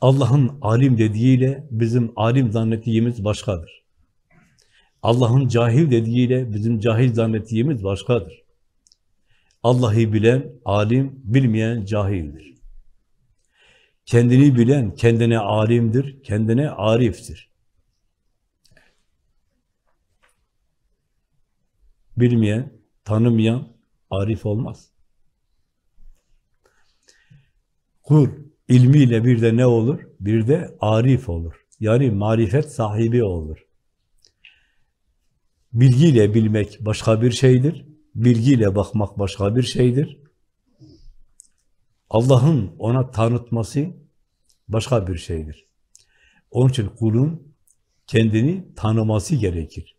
Allah'ın alim dediğiyle bizim alim zannettiğimiz başkadır. Allah'ın cahil dediğiyle bizim cahil zannettiğimiz başkadır. Allah'ı bilen alim, bilmeyen cahildir. Kendini bilen kendine alimdir, kendine ariftir. Bilmeyen, tanımayan arif olmaz. Kul ilmiyle bir de ne olur? Bir de arif olur. Yani marifet sahibi olur. Bilgiyle bilmek başka bir şeydir. Bilgiyle bakmak başka bir şeydir. Allah'ın ona tanıtması başka bir şeydir. Onun için kulun kendini tanıması gerekir.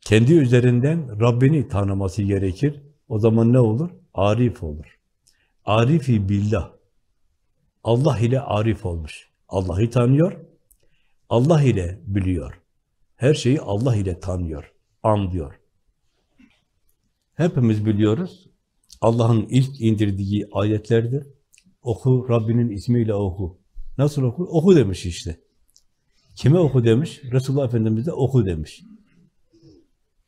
Kendi üzerinden Rabbini tanıması gerekir. O zaman ne olur? Arif olur. Arifi billah. Allah ile arif olmuş. Allah'ı tanıyor. Allah ile biliyor. Her şeyi Allah ile tanıyor. anlıyor. Hepimiz biliyoruz. Allah'ın ilk indirdiği ayetlerdir. Oku, Rabbinin ismiyle oku. Nasıl oku? Oku demiş işte. Kime oku demiş? Resulullah Efendimiz de oku demiş.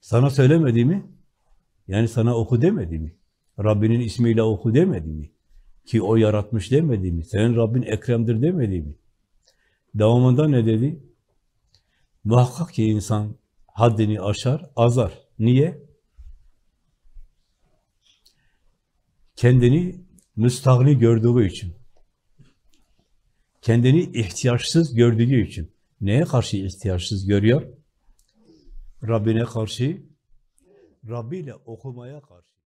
Sana söylemedi mi? Yani sana oku demedi mi? Rabbinin ismiyle oku demedi mi? Ki o yaratmış demedi mi? Senin Rabbin Ekrem'dir demedi mi? Devamında ne dedi? Muhakkak ki insan haddini aşar, azar. Niye? Kendini müstahni gördüğü için. Kendini ihtiyaçsız gördüğü için. Neye karşı ihtiyaçsız görüyor? Rabbine karşı, Rabbiyle okumaya karşı.